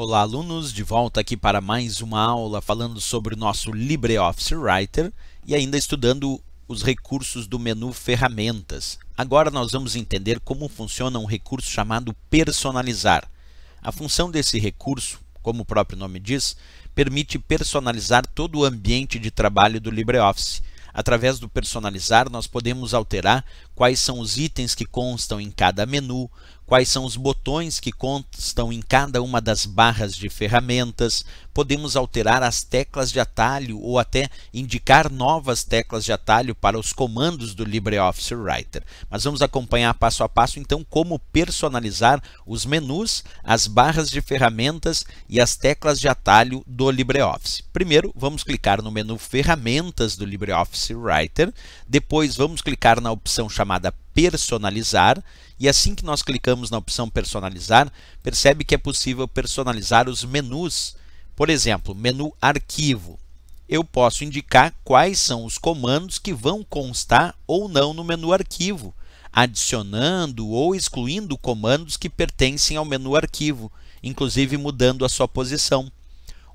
Olá, alunos, de volta aqui para mais uma aula falando sobre o nosso LibreOffice Writer e ainda estudando os recursos do menu Ferramentas. Agora nós vamos entender como funciona um recurso chamado Personalizar. A função desse recurso, como o próprio nome diz, permite personalizar todo o ambiente de trabalho do LibreOffice. Através do personalizar, nós podemos alterar quais são os itens que constam em cada menu, quais são os botões que constam em cada uma das barras de ferramentas, podemos alterar as teclas de atalho ou até indicar novas teclas de atalho para os comandos do LibreOffice Writer. Mas vamos acompanhar passo a passo então como personalizar os menus, as barras de ferramentas e as teclas de atalho do LibreOffice. Primeiro, vamos clicar no menu Ferramentas do LibreOffice Writer, depois vamos clicar na opção chamada personalizar e assim que nós clicamos na opção personalizar, percebe que é possível personalizar os menus por exemplo, menu arquivo. Eu posso indicar quais são os comandos que vão constar ou não no menu arquivo, adicionando ou excluindo comandos que pertencem ao menu arquivo, inclusive mudando a sua posição.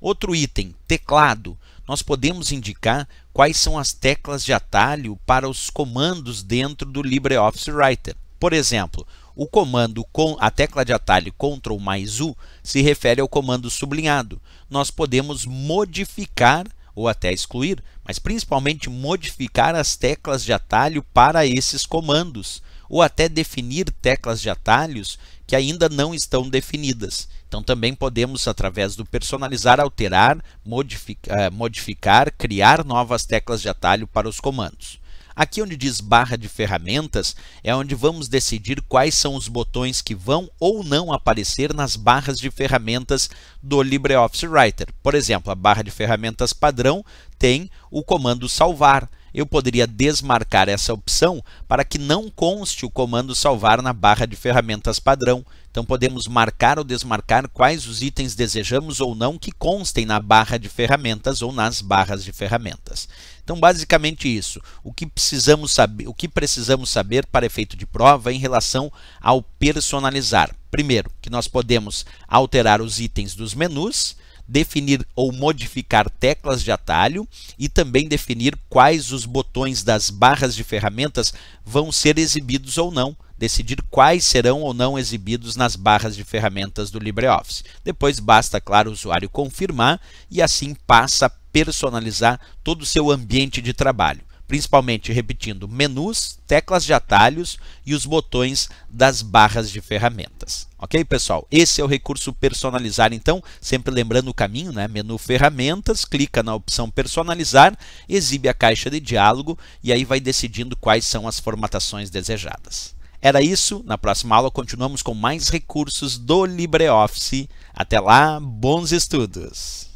Outro item, teclado. Nós podemos indicar quais são as teclas de atalho para os comandos dentro do LibreOffice Writer. Por exemplo, o comando com a tecla de atalho Ctrl mais U se refere ao comando sublinhado. Nós podemos modificar ou até excluir, mas principalmente modificar as teclas de atalho para esses comandos, ou até definir teclas de atalhos que ainda não estão definidas. Então também podemos, através do personalizar, alterar, modificar, eh, modificar criar novas teclas de atalho para os comandos. Aqui onde diz barra de ferramentas é onde vamos decidir quais são os botões que vão ou não aparecer nas barras de ferramentas do LibreOffice Writer. Por exemplo, a barra de ferramentas padrão tem o comando salvar eu poderia desmarcar essa opção para que não conste o comando salvar na barra de ferramentas padrão. Então podemos marcar ou desmarcar quais os itens desejamos ou não que constem na barra de ferramentas ou nas barras de ferramentas. Então basicamente isso, o que precisamos saber, o que precisamos saber para efeito de prova em relação ao personalizar. Primeiro, que nós podemos alterar os itens dos menus, definir ou modificar teclas de atalho e também definir quais os botões das barras de ferramentas vão ser exibidos ou não, decidir quais serão ou não exibidos nas barras de ferramentas do LibreOffice. Depois basta, claro, o usuário confirmar e assim passa a personalizar todo o seu ambiente de trabalho principalmente repetindo menus, teclas de atalhos e os botões das barras de ferramentas. Ok, pessoal? Esse é o recurso personalizar, então, sempre lembrando o caminho, né? Menu ferramentas, clica na opção personalizar, exibe a caixa de diálogo e aí vai decidindo quais são as formatações desejadas. Era isso, na próxima aula continuamos com mais recursos do LibreOffice. Até lá, bons estudos!